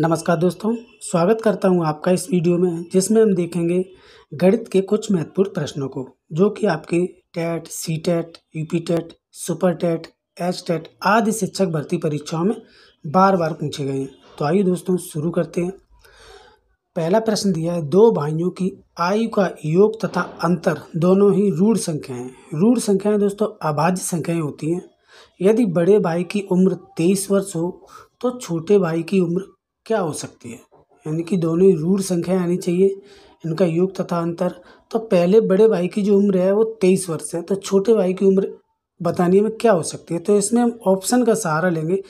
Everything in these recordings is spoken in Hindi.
नमस्कार दोस्तों स्वागत करता हूं आपका इस वीडियो में जिसमें हम देखेंगे गणित के कुछ महत्वपूर्ण प्रश्नों को जो कि आपके TET C TET UP TET super TET H TET आदि शिक्षक भर्ती परीक्षाओं में बार बार पूछे गए हैं तो आइए दोस्तों शुरू करते हैं पहला प्रश्न दिया है दो भाइयों की आयु का योग तथा अंतर दोनों ही रूढ़ संख्याएं रूढ़ संख्याएं दोस्तों अभाज्य संख्याएं होती हैं यदि बड़े भाई की उम्र तेईस वर्ष हो तो छोटे भाई की उम्र क्या हो सकती है यानी कि दोनों ही रूढ़ संख्याएं आनी चाहिए इनका योग तथा अंतर तो पहले बड़े भाई की जो उम्र है वो तेईस वर्ष है तो छोटे भाई की उम्र बताने में क्या हो सकती है तो इसमें हम ऑप्शन का सहारा लेंगे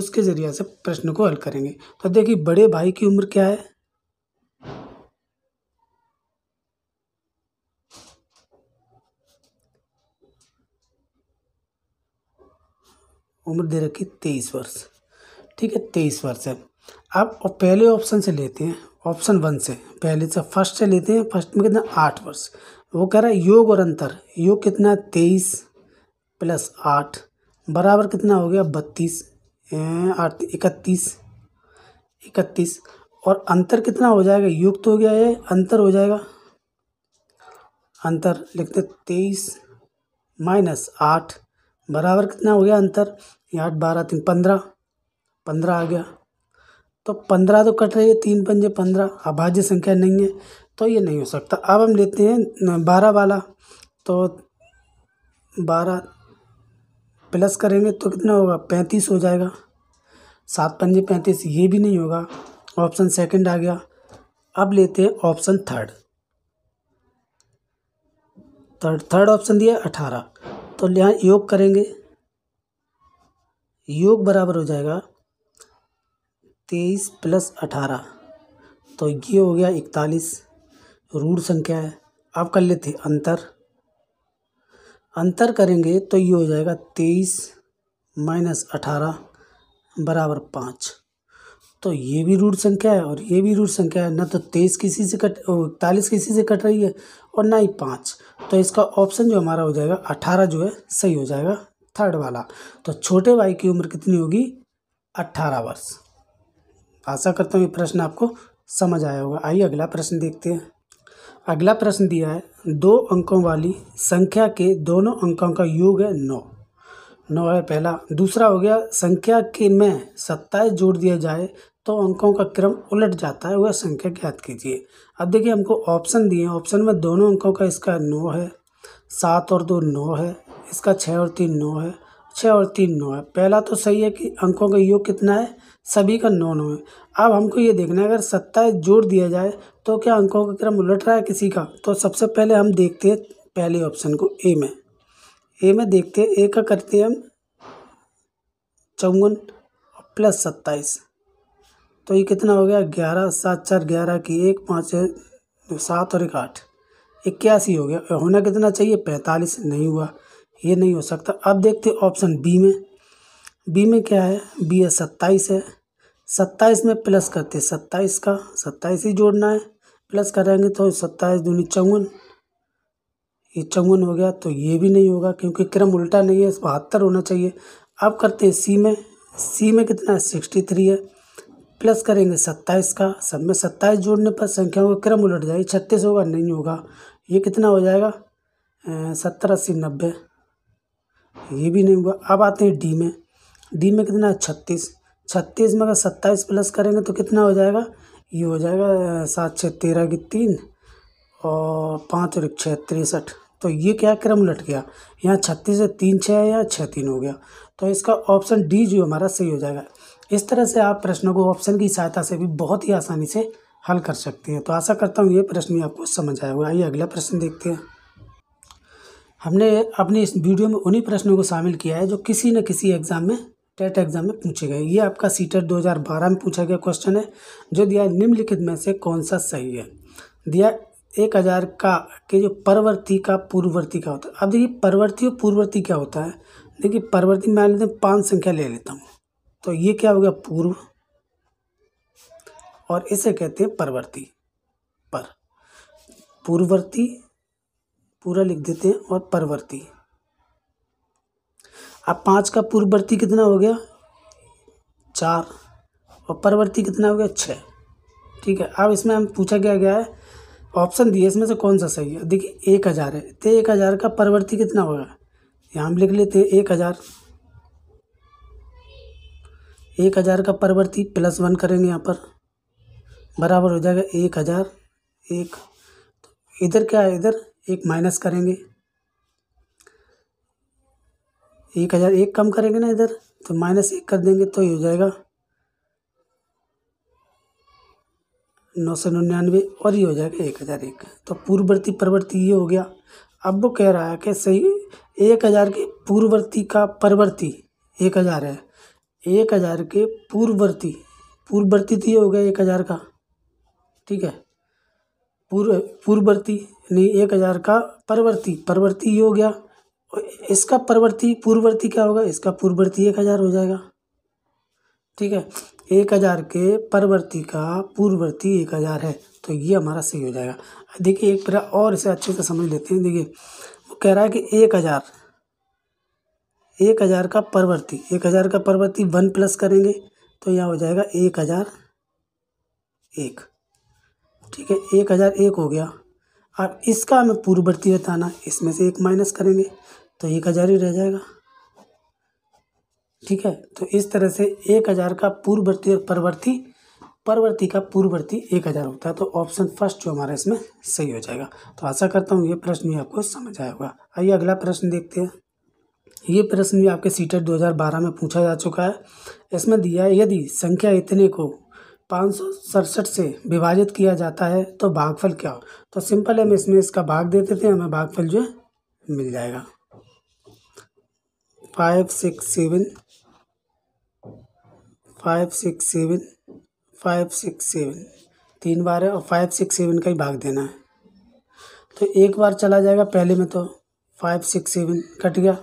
उसके ज़रिए से प्रश्न को हल करेंगे तो देखिए बड़े भाई की उम्र क्या है उम्र दे रखी तेईस वर्ष ठीक है तेईस वर्ष है आप पहले ऑप्शन से लेते हैं ऑप्शन वन से पहले से फर्स्ट से लेते हैं फर्स्ट में कितना आठ वर्ष वो कह रहा है योग और अंतर योग कितना तेईस प्लस आठ बराबर कितना हो गया बत्तीस आठ इकतीस इकतीस और अंतर कितना हो जाएगा योग तो हो गया है अंतर हो जाएगा अंतर लिखते तेईस माइनस आठ बराबर कितना हो गया अंतर आठ बारह तीन पंद्रह पंद्रह आ गया तो पंद्रह तो कट रही है तीन पंजे पंद्रह अभाज्य संख्या नहीं है तो ये नहीं हो सकता अब हम लेते हैं बारह वाला तो बारह प्लस करेंगे तो कितना होगा पैंतीस हो जाएगा सात पंजे पैंतीस ये भी नहीं होगा ऑप्शन सेकंड आ गया अब लेते हैं option third third third option दिया अठारह तो यहाँ योग करेंगे योग बराबर हो जाएगा तेईस प्लस अठारह तो ये हो गया इकतालीस रूढ़ संख्या है आप कर लेते अंतर अंतर करेंगे तो ये हो जाएगा तेईस माइनस अठारह बराबर पाँच तो ये भी रूट संख्या है और ये भी रूट संख्या है ना तो तेईस किसी से कट इकतालीस किसी से कट रही है और ना ही पाँच तो इसका ऑप्शन जो हमारा हो जाएगा अठारह जो है सही हो जाएगा थर्ड वाला तो छोटे भाई की उम्र कितनी होगी अट्ठारह वर्ष आशा करता हूँ ये प्रश्न आपको समझ आया होगा आइए अगला प्रश्न देखते हैं अगला प्रश्न दिया है दो अंकों वाली संख्या के दोनों अंकों का योग है नौ नौ है पहला दूसरा हो गया संख्या के में सत्ताईस जोड़ दिया जाए तो अंकों का क्रम उलट जाता है वह संख्या ज्ञात कीजिए अब देखिए हमको ऑप्शन दिए हैं ऑप्शन में दोनों अंकों का इसका नौ है सात और दो नौ है इसका छः और तीन नौ है छः और तीन नौ है पहला तो सही है कि अंकों का योग कितना है सभी का नौ नौ है अब हमको ये देखना है अगर सत्ताईस जोड़ दिया जाए तो क्या अंकों का क्रम उलट रहा है किसी का तो सबसे पहले हम देखते हैं पहले ऑप्शन को ए में ए में देखते हैं ए का करते हैं हम चौवन प्लस सत्ताईस तो ये कितना हो गया ग्यारह सात चार ग्यारह की एक पाँच सात और एक आठ इक्यासी हो गया होना कितना चाहिए पैंतालीस नहीं हुआ ये नहीं हो सकता अब देखते ऑप्शन बी में बी में क्या है बी है सत्ताईस है सत्ताईस में प्लस करते सत्ताईस का सत्ताईस ही जोड़ना है प्लस करेंगे तो सत्ताईस दूनी चौवन ये चौवन हो गया तो ये भी नहीं होगा क्योंकि क्रम उल्टा नहीं है बहत्तर होना चाहिए अब करते हैं सी में सी में कितना है सिक्सटी थ्री है प्लस करेंगे सत्ताईस का सब में सत्ताईस जोड़ने पर संख्याओं का क्रम उलट जाएगी छत्तीस होगा नहीं होगा ये कितना हो जाएगा सत्तर अस्सी नब्बे ये भी नहीं हुआ अब आते हैं डी में डी में कितना है छत्तीस छत्तीस में अगर सत्ताईस प्लस करेंगे तो कितना हो जाएगा ये हो जाएगा सात छः तेरह की तीन और पाँच और छः तिरसठ तो ये क्या क्रम लट गया यहाँ छत्तीस से तीन छः है या छः तीन हो गया तो इसका ऑप्शन डी जो हमारा सही हो जाएगा इस तरह से आप प्रश्नों को ऑप्शन की सहायता से भी बहुत ही आसानी से हल कर सकते हैं तो आशा करता हूँ ये प्रश्न भी आपको समझ आया होगा आइए अगला प्रश्न देखते हैं हमने अपने इस वीडियो में उन्हीं प्रश्नों को शामिल किया है जो किसी न किसी एग्ज़ाम में टेट एग्ज़ाम में पूछे गए ये आपका सीटर 2012 में पूछा गया क्वेश्चन है जो दिया निम्नलिखित में से कौन सा सही है दिया एक हज़ार का के जो परवर्ती का पूर्ववर्ती का होता है अब देखिए परवर्ती और पूर्ववर्ती क्या होता है देखिए परवर्ती मान लेते हैं पाँच संख्या ले लेता हूँ तो ये क्या हो गया पूर्व और इसे कहते हैं परवर्ती पर पूर्ववर्ती पूरा लिख देते हैं और परवर्ती अब पाँच का पूर्ववर्ती कितना हो गया चार और परवर्ती कितना हो गया छः ठीक है अब इसमें हम पूछा क्या गया है ऑप्शन दिए इसमें से कौन सा सही है देखिए एक हज़ार है तो एक हज़ार का परवर्ती कितना होगा यहाँ हम लिख लेते हैं एक हज़ार एक हज़ार का परवर्ती प्लस वन करेंगे यहाँ पर बराबर हो जाएगा एक हज़ार एक तो इधर क्या है इधर एक माइनस करेंगे एक हज़ार एक कम करेंगे ना इधर तो माइनस एक कर देंगे तो ये हो जाएगा नौ सौ निन्यानवे और ये हो जाएगा एक हज़ार एक तो पूर्ववर्ती परवर्ती ये हो गया अब वो कह रहा है कि सही एक हज़ार के पूर्ववर्ती का परवर्ती एक हज़ार है एक हज़ार के पूर्ववर्ती पूर्ववर्ती तो ये हो गया एक हज़ार का ठीक है पूर्व पूर्ववर्ती यानी एक हज़ार का परवर्ती परवर्ती ये हो गया इसका परवर्ती पूर्ववर्ती क्या होगा इसका पूर्ववर्ती एक हज़ार हो जाएगा ठीक है एक हज़ार के परवर्ती का पूर्ववर्ती एक हज़ार है तो ये हमारा सही हो जाएगा देखिए एक बार और इसे अच्छे से समझ लेते हैं देखिए वो कह रहा है कि एक हज़ार एक हज़ार का परवर्ती एक हज़ार का परवर्ती वन प्लस करेंगे तो यह हो जाएगा एक हज़ार एक ठीक है एक हज़ार एक हो गया अब इसका हमें पूर्ववर्ती बताना इसमें से एक माइनस करेंगे तो एक हज़ार ही रह जाएगा ठीक है तो इस तरह से एक हज़ार का पूर्ववर्ती और परवर्ती परवर्ती का पूर्ववर्ती एक हज़ार होता है तो ऑप्शन फर्स्ट जो हमारा इसमें सही हो जाएगा तो आशा करता हूँ ये प्रश्न भी आपको समझ आया होगा आइए अगला प्रश्न देखते हैं ये प्रश्न भी आपके सीटेट 2012 में पूछा जा चुका है इसमें दिया यदि संख्या इतने को पाँच सौ सड़सठ से विभाजित किया जाता है तो भागफल क्या हो तो सिंपल हम इसमें इसका भाग दे देते हैं हमें भागफल जो है मिल जाएगा five six seven five six seven five six seven तीन बार है और फाइव सिक्स सेवन का ही भाग देना है तो एक बार चला जाएगा पहले में तो फाइव सिक्स सेवन कट गया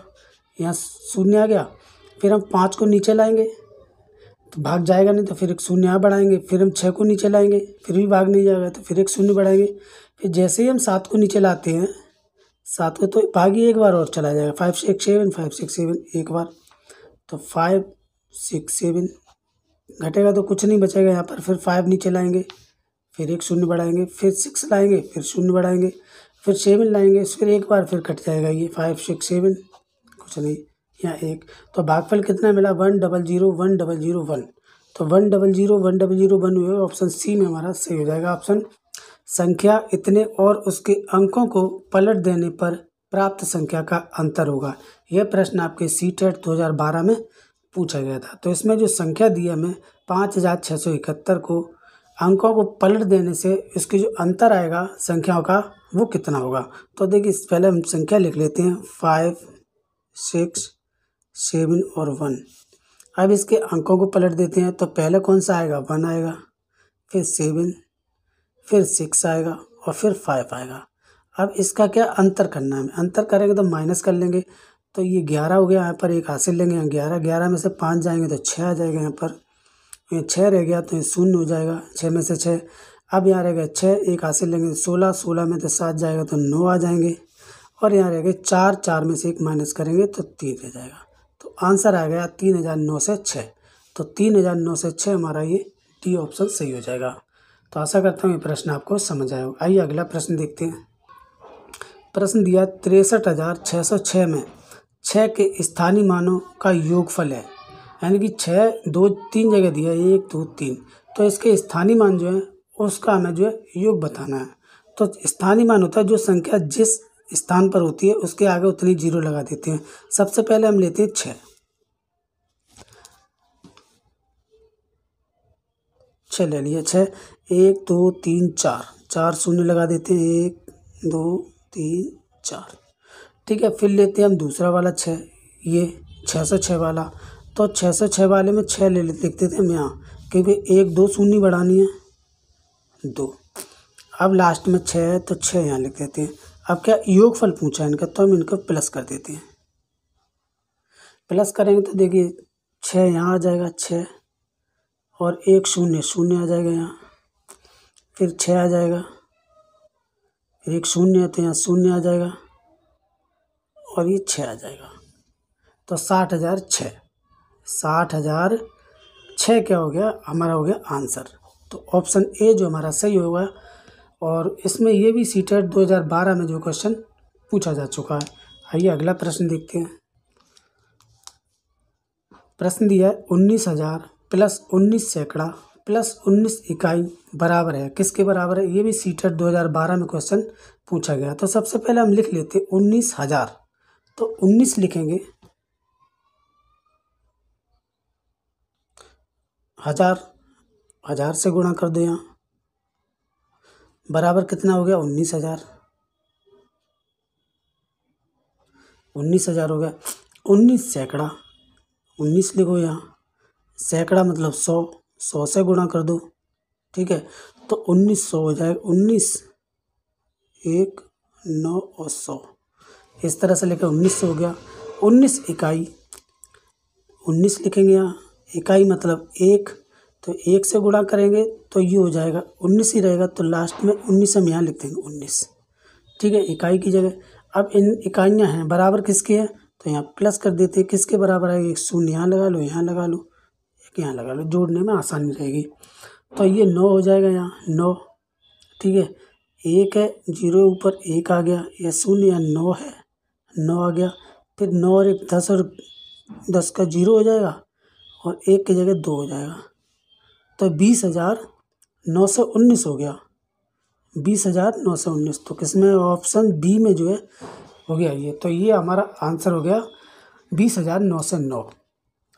यहाँ शून्य आ गया फिर हम पाँच को नीचे लाएंगे तो भाग जाएगा नहीं तो फिर एक शून्य यहाँ बढ़ाएंगे फिर हम छः को नीचे लाएंगे फिर भी भाग नहीं जाएगा तो फिर एक शून्य बढ़ाएंगे फिर जैसे ही हम सात को नीचे लाते हैं सात को तो भाग ही एक बार और चला जाएगा five six seven five six seven एक बार तो फाइव सिक्स सेवन घटेगा तो कुछ नहीं बचेगा यहाँ पर फिर फाइव नीचे लाएंगे फिर एक शून्य बढ़ाएंगे फिर सिक्स लाएंगे फिर शून्य बढ़ाएंगे फिर सेवन लाएंगे फिर एक बार फिर कट जाएगा ये फाइव सिक्स सेवन कुछ नहीं या एक तो भागफल कितना मिला one double zero one double zero one तो one double zero one double zero one हुए ऑप्शन सी में हमारा सही हो जाएगा ऑप्शन संख्या इतने और उसके अंकों को पलट देने पर प्राप्त संख्या का अंतर होगा यह प्रश्न आपके सी टेट दो हज़ार बारह में पूछा गया था तो इसमें जो संख्या दी है हमें पाँच हज़ार छः सौ इकहत्तर को अंकों को पलट देने से इसके जो अंतर आएगा संख्याओं का वो कितना होगा तो देखिए पहले हम संख्या लिख लेते हैं फाइव सिक्स सेवन और वन अब इसके अंकों को पलट देते हैं तो पहले कौन सा आएगा वन आएगा फिर सेवन फिर सिक्स आएगा और फिर फाइव आएगा अब इसका क्या अंतर करना है अंतर करेंगे तो माइनस कर लेंगे तो ये ग्यारह हो गया यहाँ पर एक हासिल लेंगे यहाँ ग्यारह ग्यारह में से पाँच जाएंगे तो छः आ जाएगा यहाँ पर छः रह गया तो ये शून्य हो जाएगा छः में से छः अब यहाँ रह गए छः एक हासिल लेंगे तो सोलह सोलह में से सात जाएगा तो नौ आ जाएंगे और यहाँ रह गए चार चार में से एक माइनस करेंगे तो तीन रह जाएगा आंसर आ गया तीन हज़ार नौ सौ छः तो तीन हज़ार नौ सौ छः हमारा ये डी ऑप्शन सही हो जाएगा तो आशा करता हूँ ये प्रश्न आपको समझ आया होगा आइए अगला प्रश्न देखते हैं प्रश्न दिया तिरसठ हज़ार छः सौ छः में छः के स्थानीय मानों का योगफल है यानी कि छः दो तीन जगह दिया है एक दो तीन तो इसके स्थानीय मान जो है उसका हमें जो है योग बताना है तो स्थानीय मान होता है जो संख्या जिस स्थान पर होती है उसके आगे उतनी जीरो लगा देते हैं सबसे पहले हम लेते हैं छ छः ले लिया छः एक दो तीन चार चार शून्य लगा देते हैं एक दो तीन चार ठीक है फिर लेते हैं हम दूसरा वाला छः ये छः सौ छः वाला तो छः सौ छः वाले में छः ले देखते थे हम यहाँ क्योंकि एक दो शून्य बढ़ानी है दो अब लास्ट में छः है तो छः यहाँ लिख देते हैं अब क्या योगफल पूछा है इनका तो हम इनका प्लस कर देते हैं प्लस करेंगे तो देखिए छः यहाँ आ जाएगा छः और एक शून्य शून्य आ जाएगा यहाँ फिर छः आ जाएगा फिर एक शून्य तो यहाँ शून्य आ जाएगा और ये छः आ जाएगा तो साठ हज़ार छः साठ हज़ार छः क्या हो गया हमारा हो गया आंसर तो ऑप्शन ए जो हमारा सही होगा और इसमें ये भी सी 2012 में जो क्वेश्चन पूछा जा चुका है आइए अगला प्रश्न देखते हैं प्रश्न दिया है उन्नीस हज़ार प्लस उन्नीस सैकड़ा प्लस उन्नीस इकाई बराबर है किसके बराबर है ये भी सी 2012 दो हज़ार बारह में क्वेश्चन पूछा गया तो सबसे पहले हम लिख लेते उन्नीस हज़ार तो उन्नीस लिखेंगे हज़ार हज़ार से गुणा कर दें यहाँ बराबर कितना हो गया उन्नीस हज़ार उन्नीस हज़ार हो गया उन्नीस सैकड़ा उन्नीस लिखो यहाँ सैकड़ा मतलब सौ सौ से गुणा कर दो ठीक है तो उन्नीस सौ हो जाएगा उन्नीस एक नौ और सौ इस तरह से लेकर उन्नीस सौ हो गया उन्नीस इकाई उन्नीस लिखेंगे यहाँ इकाई मतलब एक तो एक से गुणा करेंगे तो ये हो जाएगा उन्नीस ही रहेगा तो लास्ट में उन्नीस हम यहाँ लिख देंगे उन्नीस ठीक है इकाई की जगह अब इन इकाइयाँ हैं बराबर किसके हैं तो यहाँ प्लस कर देते हैं किसके बराबर आएगी एक शून्य यहाँ लगा लो यहाँ लगा लो एक यहाँ लगा लो जोड़ने में आसानी रहेगी तो ये नौ हो जाएगा यहाँ नौ ठीक है एक है जीरो ऊपर एक आ गया या शून्य या नौ है नौ आ गया फिर नौ और एक दस और दस का जीरो हो जाएगा और एक की जगह दो हो जाएगा तो बीस हज़ार नौ सौ उन्नीस हो गया बीस हज़ार नौ सौ उन्नीस तो किस में ऑप्शन बी में जो है हो गया ये तो ये हमारा आंसर हो गया बीस हज़ार नौ सौ नौ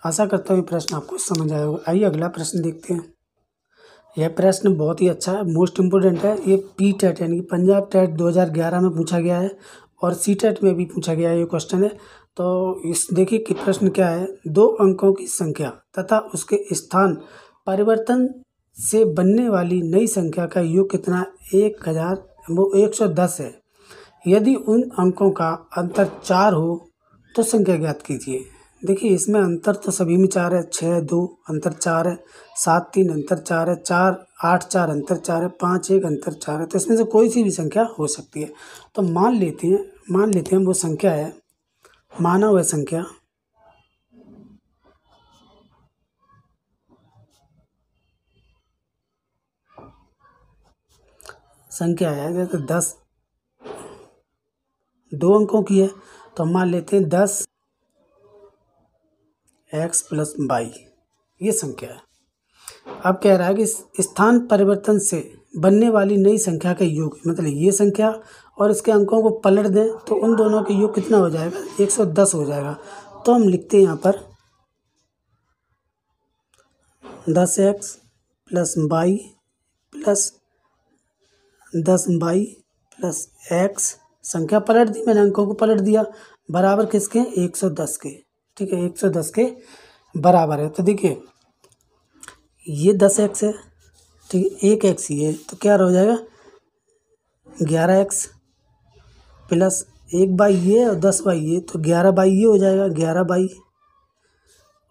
आशा करता हूँ ये प्रश्न आपको समझ आया होगा आइए अगला प्रश्न देखते हैं यह प्रश्न बहुत ही अच्छा है मोस्ट इम्पोर्टेंट है ये पी टेट यानी कि पंजाब टेट 2011 में पूछा गया है और सी टेट में भी पूछा गया है ये क्वेश्चन है तो इस देखिए कि प्रश्न क्या है दो अंकों की संख्या तथा उसके स्थान परिवर्तन से बनने वाली नई संख्या का योग कितना एक हज़ार वो एक सौ दस है यदि उन अंकों का अंतर चार हो तो संख्या ज्ञात कीजिए देखिए इसमें अंतर तो सभी में चार है छः दो अंतर चार है सात तीन अंतर चार है चार आठ चार अंतर चार है पाँच एक अंतर चार है तो इसमें से कोई सी भी संख्या हो सकती है तो मान लेते हैं मान लेते हैं वो संख्या है माना हुआ संख्या संख्या है जैसे तो दस दो अंकों की है तो हम मान लेते हैं दस एक्स प्लस बाई ये संख्या है अब कह रहा है कि स्थान परिवर्तन से बनने वाली नई संख्या का योग मतलब ये संख्या और इसके अंकों को पलट दें तो उन दोनों के योग कितना हो जाएगा 110 हो जाएगा तो हम लिखते हैं यहाँ पर दस एक्स प्लस बाई प्लस दस बाई प्लस एक्स संख्या पलट दी मैंने अंकों को पलट दिया बराबर किसके हैं एक सौ दस के ठीक है एक सौ दस के बराबर है तो देखिए ये दस एक्स है ठीक है एक एक्स ये तो क्या हो जाएगा ग्यारह एक्स प्लस एक बाई ये और दस बाई ये तो ग्यारह बाई ये हो जाएगा ग्यारह बाई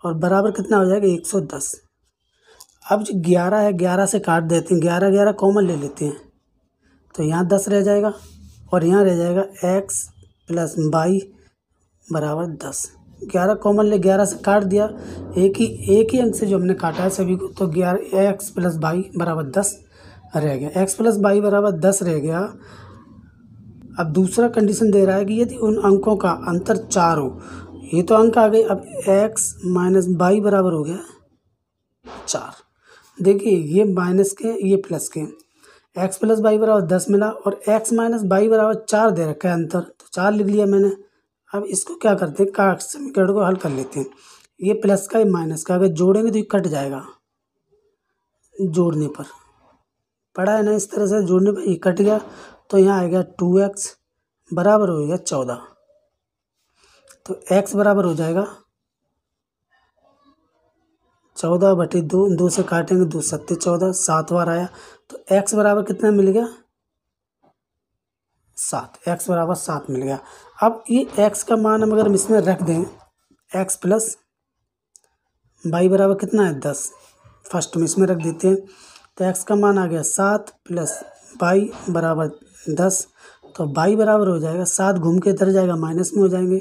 और बराबर कितना हो जाएगा एक सौ दस अब जो ग्यारह है ग्यारह से काट देते हैं ग्यारह ग्यारह कॉमन ले लेते हैं तो यहाँ दस रह जाएगा और यहाँ रह जाएगा एक्स प्लस बाई बराबर दस ग्यारह कॉमन ले ग्यारह से काट दिया एक ही एक ही अंक से जो हमने काटा है सभी को तो ग्यारह एक्स प्लस बाई बराबर दस रह गया एक्स प्लस बाई बराबर दस रह गया अब दूसरा कंडीशन दे रहा है कि यदि उन अंकों का अंतर चार हो ये तो अंक आ गए अब एक्स माइनस बाई बराबर हो गया चार देखिए ये माइनस के ये प्लस के एक्स प्लस बाई बराबर दस मिला और एक्स माइनस बाई बराबर चार दे रखा है अंतर तो चार लिख लिया मैंने अब इसको क्या करते हैं काट समीकरण को हल कर लेते हैं ये प्लस का ये माइनस का अगर जोड़ेंगे तो ये कट जाएगा जोड़ने पर पड़ा है ना इस तरह से जोड़ने पर ये कट गया तो यहाँ आएगा टू एक्स बराबर हो गया चौदह तो एक्स बराबर हो जाएगा चौदह बटे दो दो से काटेंगे दो सत्ते चौदह सात बार आया तो एक्स बराबर कितना मिल गया सात एक्स बराबर सात मिल गया अब ये एक्स का मान हम अगर हम इसमें रख दें एक्स प्लस बाई बराबर कितना है दस फर्स्ट में इसमें रख देते हैं तो एक्स का मान आ गया सात प्लस बाई बराबर दस तो बाई बराबर हो जाएगा सात घूम के इधर जाएगा माइनस में हो जाएंगे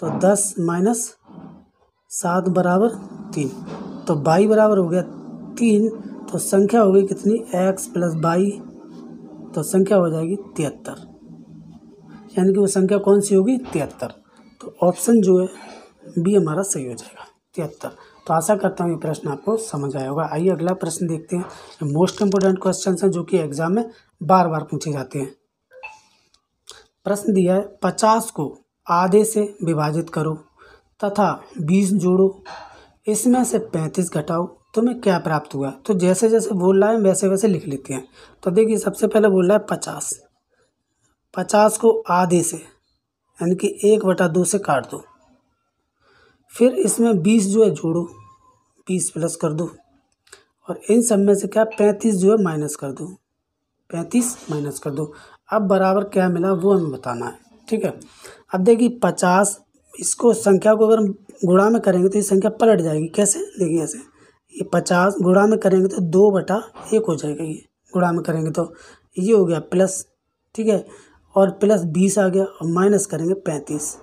तो दस माइनस सात बराबर तीन तो बाई बराबर हो गया तीन तो संख्या होगी कितनी एक्स प्लस बाई तो संख्या हो जाएगी तिहत्तर यानी कि वो संख्या कौन सी होगी तिहत्तर तो ऑप्शन जो है बी हमारा सही हो जाएगा तिहत्तर तो आशा करता हूँ ये प्रश्न आपको समझ आया होगा आइए अगला प्रश्न देखते हैं मोस्ट इम्पोर्टेंट क्वेश्चन हैं जो कि एग्जाम में बार बार पूछे जाते हैं प्रश्न दिया है पचास को आधे से विभाजित करो तथा बीस जोड़ो इसमें से पैंतीस घटाओ तुम्हें क्या प्राप्त हुआ तो जैसे जैसे बोल रहा है वैसे वैसे लिख लेते हैं तो देखिए सबसे पहले बोल रहा है पचास पचास को आधे से यानी कि एक बटा दो से काट दो फिर इसमें बीस जो है जोड़ो बीस प्लस कर दो और इन सब में से क्या पैंतीस जो है माइनस कर दो पैंतीस माइनस कर दो अब बराबर क्या मिला वो हमें बताना है ठीक है अब देखिए पचास इसको संख्या को अगर गुणा में करेंगे तो ये संख्या पलट जाएगी कैसे देखिए ऐसे ये पचास गुड़ा में करेंगे तो दो बटा एक हो जाएगा ये गुड़ा में करेंगे तो ये हो गया प्लस ठीक है और प्लस बीस आ गया और माइनस करेंगे पैंतीस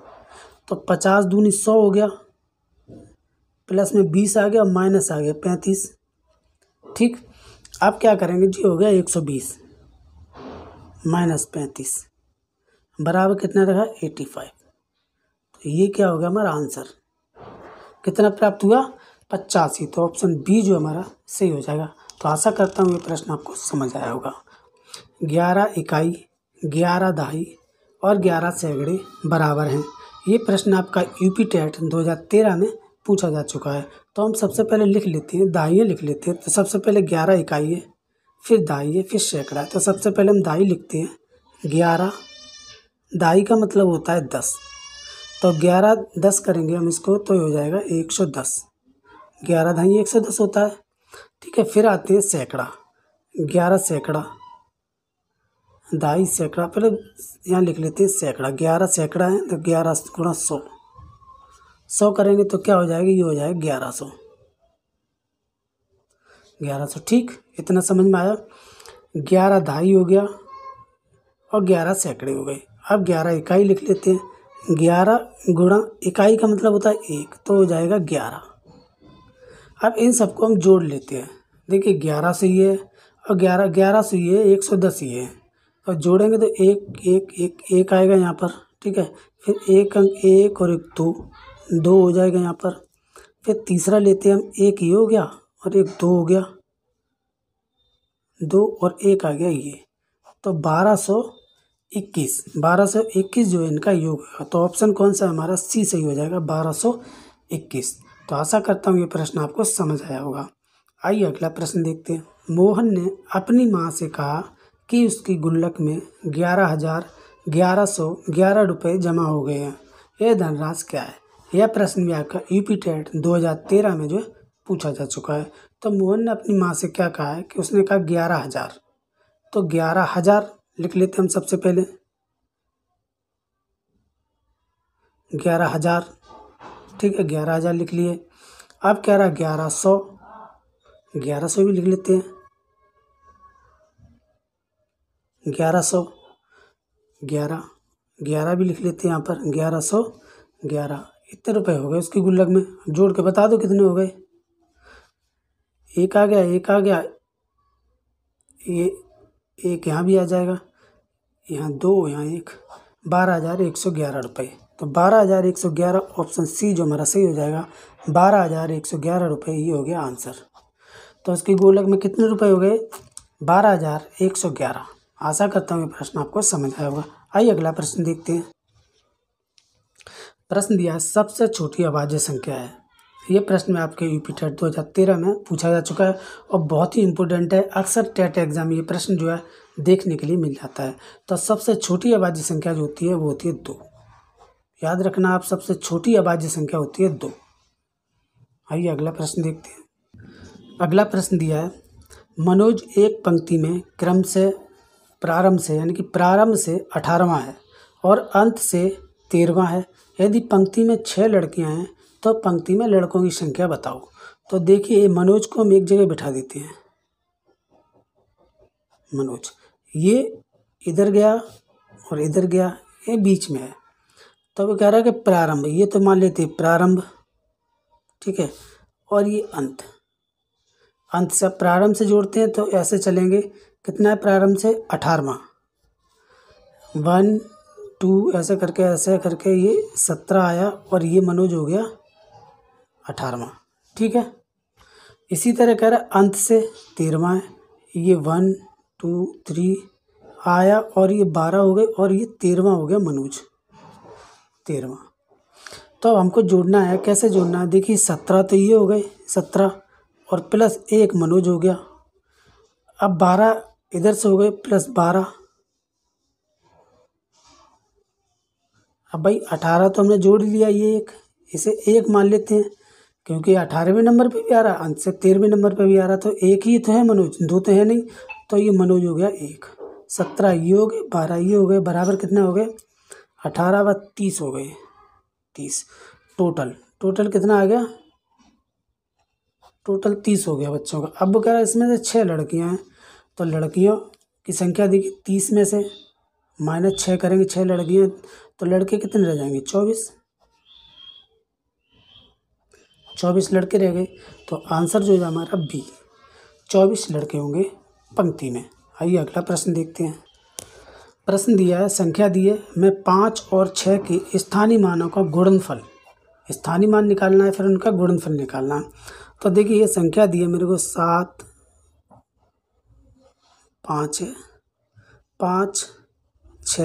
तो पचास दूनी सौ हो गया प्लस में बीस आ गया और माइनस आ गया पैंतीस ठीक अब क्या करेंगे जी हो गया एक सौ बीस माइनस पैंतीस बराबर कितना रहा एटी फाइव तो ये क्या हो गया हमारा आंसर कितना प्राप्त हुआ पचासी तो ऑप्शन बी जो हमारा सही हो जाएगा तो आशा करता हूँ ये प्रश्न आपको समझ आया होगा ग्यारह इकाई ग्यारह दहाई और ग्यारह सैकड़े बराबर हैं ये प्रश्न आपका यूपी टेट तेरह में पूछा जा चुका है तो हम सबसे पहले लिख लेते हैं दाइयाँ लिख लेते हैं तो सबसे पहले ग्यारह इकाई है फिर दाई है फिर सैकड़ा है तो सबसे पहले हम दाई लिखते हैं ग्यारह दाई का मतलब होता है दस तो ग्यारह दस करेंगे हम इसको तो हो जाएगा एक सौ दस ग्यारह धाई एक सौ दस होता है ठीक है फिर आते हैं सैकड़ा ग्यारह सैकड़ा ढाई सैकड़ा पहले यहाँ लिख लेते हैं सैकड़ा ग्यारह सैकड़ा है तो ग्यारह गुणा सौ सौ करेंगे तो क्या हो जाएगा ये हो जाएगा ग्यारह सौ ग्यारह सौ ठीक इतना समझ में आया ग्यारह ढाई हो गया और ग्यारह सैकड़े हो गए अब ग्यारह इकाई लिख लेते हैं ग्यारह गुणा इकाई का मतलब होता है एक तो हो जाएगा ग्यारह अब इन सबको हम जोड़ लेते हैं देखिए ग्यारह सही ये और ग्यारह ग्यारह सही ये एक सौ दस ये और जोड़ेंगे तो एक एक एक एक आएगा यहाँ पर ठीक है फिर एक अंक एक और एक दो दो हो जाएगा यहाँ पर फिर तीसरा लेते हैं हम एक ये हो गया और एक दो हो गया दो और एक आ गया ये तो बारह सौ इक्कीस बारह सौ इक्कीस जो है इनका योग होगा तो ऑप्शन कौन सा हमारा सी सही हो जाएगा बारह सौ इक्कीस तो आशा करता हूँ ये प्रश्न आपको समझ आया होगा आइए अगला प्रश्न देखते हैं मोहन ने अपनी माँ से कहा कि उसकी गुल्लक में ग्यारह हजार ग्यारह सौ ग्यारह रुपये जमा हो गए हैं यह धनराशि क्या है यह प्रश्न भी आपका यू पी टेट दो हज़ार तेरह में जो है पूछा जा चुका है तो मोहन ने अपनी माँ से क्या कहा है कि उसने कहा ग्यारह हजार तो ग्यारह हजार लिख लेते हम सबसे पहले ग्यारह हजार ठीक है ग्यारह हज़ार लिख लिए अब क्या रहा ग्यारह सौ ग्यारह सौ भी लिख लेते हैं ग्यारह सौ ग्यारह ग्यारह भी लिख लेते हैं यहाँ पर ग्यारह सौ ग्यारह इतने रुपए हो गए उसके गुल्लक में जोड़ के बता दो कितने हो गए एक आ गया एक आ गया ये एक यहाँ भी आ जाएगा यहाँ दो यहाँ एक बारह हज़ार एक सौ ग्यारह रुपये तो बारह हज़ार एक सौ ग्यारह ऑप्शन सी जो हमारा सही हो जाएगा बारह हज़ार एक सौ ग्यारह रुपये ये हो गया आंसर तो इसके गोलक में कितने रुपए हो गए बारह हज़ार एक सौ ग्यारह आशा करता हूँ ये प्रश्न आपको समझ आया होगा आइए अगला प्रश्न देखते हैं प्रश्न दिया सबसे छोटी अभाज्य संख्या है ये प्रश्न में आपके यूपीटेट दो हज़ार तेरह में पूछा जा चुका है और बहुत ही इंपॉर्टेंट है अक्सर टेट एग्जाम ये प्रश्न जो है देखने के लिए मिल जाता है तो सबसे छोटी आबादी संख्या जो होती है वो होती है दो याद रखना आप सबसे छोटी अभाज्य संख्या होती है दो आइए अगला प्रश्न देखते हैं अगला प्रश्न दिया है मनोज एक पंक्ति में क्रम से प्रारंभ से यानी कि प्रारंभ से अठारहवा है और अंत से तेरहवा है यदि पंक्ति में छः लड़कियां हैं तो पंक्ति में लड़कों की संख्या बताओ तो देखिए मनोज को हम एक जगह बिठा देते हैं मनोज ये इधर गया और इधर गया ये बीच में है तो अभी कह रहा है कि प्रारंभ ये तो मान लेते प्रारंभ ठीक है और ये अंत अंत से प्रारंभ से जोड़ते हैं तो ऐसे चलेंगे कितना है प्रारंभ से अठारवा वन टू ऐसे करके ऐसे करके ये सत्रह आया और ये मनोज हो गया अठारवा ठीक है इसी तरह कह रहा है अंत से तेरहवा है ये वन टू थ्री आया और ये बारह हो गए और ये तेरहवा हो गया मनोज तेरहवा तो अब हमको जोड़ना है कैसे जोड़ना है देखिए सत्रह तो ये हो गए सत्रह और प्लस एक मनोज हो गया अब बारह इधर से हो गए प्लस बारह अब भाई अठारह तो हमने जोड़ लिया ये एक इसे एक मान लेते हैं क्योंकि अठारहवें नंबर पे भी आ रहा अंत से तेरहवें नंबर पे भी आ रहा तो एक ही तो है मनोज दो तो है नहीं तो ये मनोज हो गया एक सत्रह ये हो गए बारह ये हो गए बराबर कितना हो गए अठारह व तीस हो गए तीस टोटल टोटल कितना आ गया टोटल तीस हो गया बच्चों का अब वो कह रहा है इसमें से छः लड़कियां हैं तो लड़कियों की संख्या देखिए तीस में से माइनस छः करेंगे छः लड़कियां तो लड़के कितने रह जाएंगे चौबीस चौबीस लड़के रह गए तो आंसर जो है हमारा बी चौबीस लड़के होंगे पंक्ति में आइए अगला प्रश्न देखते हैं प्रश्न दिया है संख्या दी है मैं पाँच और छः के स्थानीय मानों का गुणनफल स्थानीय मान निकालना है फिर उनका गुणनफल निकालना है तो देखिए ये संख्या दी है मेरे को सात पाँच पाँच छ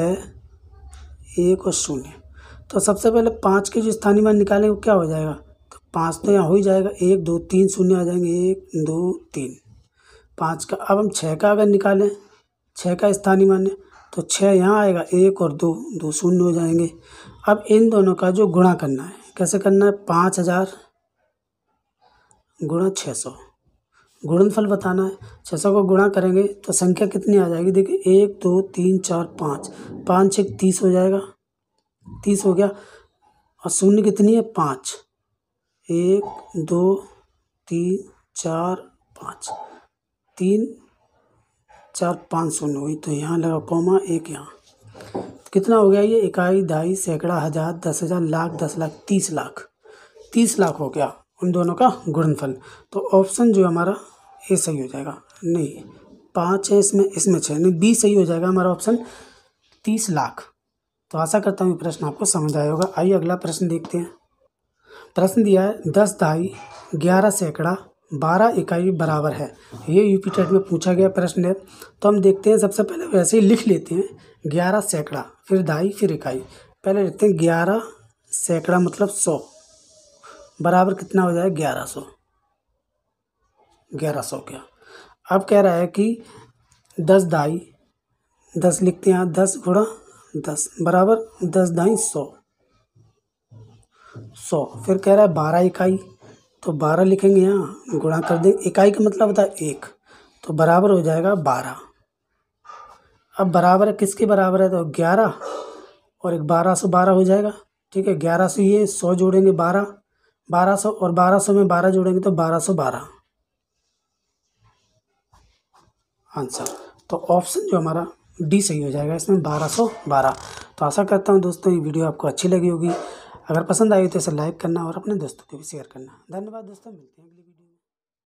एक और शून्य तो सबसे पहले पाँच के जो स्थानीय मान निकालेंगे वो क्या हो जाएगा तो पाँच तो यहाँ हो ही जाएगा एक दो तीन शून्य आ जाएंगे एक दो तीन पाँच का अब हम छः का अगर निकालें छः का स्थानीय मान है तो छः यहाँ आएगा एक और दो दो शून्य हो जाएंगे अब इन दोनों का जो गुणा करना है कैसे करना है पाँच हज़ार गुणा छः सौ गुणनफल बताना है छः सौ को गुणा करेंगे तो संख्या कितनी आ जाएगी देखिए एक दो तीन चार पाँच पाँच छः तीस हो जाएगा तीस हो गया और शून्य कितनी है पाँच एक दो तीन चार पाँच तीन चार पाँच शून्य हुई तो यहाँ लगा कॉमा एक यहाँ कितना हो गया ये इकाई ढाई सैकड़ा हज़ार दस हज़ार लाख दस लाख तीस लाख तीस लाख हो गया उन दोनों का गुणनफल तो ऑप्शन जो हमारा ये सही हो जाएगा नहीं पाँच है इसमें इसमें छः नहीं बी सही हो जाएगा हमारा ऑप्शन तीस लाख तो आशा करता हूँ ये प्रश्न आपको समझ आया होगा आइए अगला प्रश्न देखते हैं प्रश्न दिया है दस ढाई ग्यारह सैकड़ा बारह इकाई बराबर है ये यूपी टेट में पूछा गया प्रश्न है तो हम देखते हैं सबसे पहले वैसे ही लिख लेते हैं ग्यारह सैकड़ा फिर ढाई फिर इकाई पहले लिखते हैं ग्यारह सैकड़ा मतलब सौ बराबर कितना हो जाए ग्यारह सौ ग्यारह सौ क्या अब कह रहा है कि दस दाई दस लिखते हैं दस गुणा दस बराबर दस दाई सौ सौ फिर कह रहा है बारह इकाई तो बारह लिखेंगे यहाँ गुणा कर दें इकाई का मतलब होता है एक तो बराबर हो जाएगा बारह अब बराबर किसके बराबर है तो ग्यारह और एक बारह सौ बारह हो जाएगा ठीक है ग्यारह सौ ये सौ जोड़ेंगे बारह बारह सौ और बारह सौ में बारह जोड़ेंगे तो बारह सौ बारह आंसर तो ऑप्शन जो हमारा डी सही हो जाएगा इसमें बारह सौ बारह तो आशा करता हूँ दोस्तों ये वीडियो आपको अच्छी लगी होगी अगर पसंद आई तो इसे लाइक करना और अपने दोस्तों को भी शेयर करना धन्यवाद दोस्तों मिलते हैं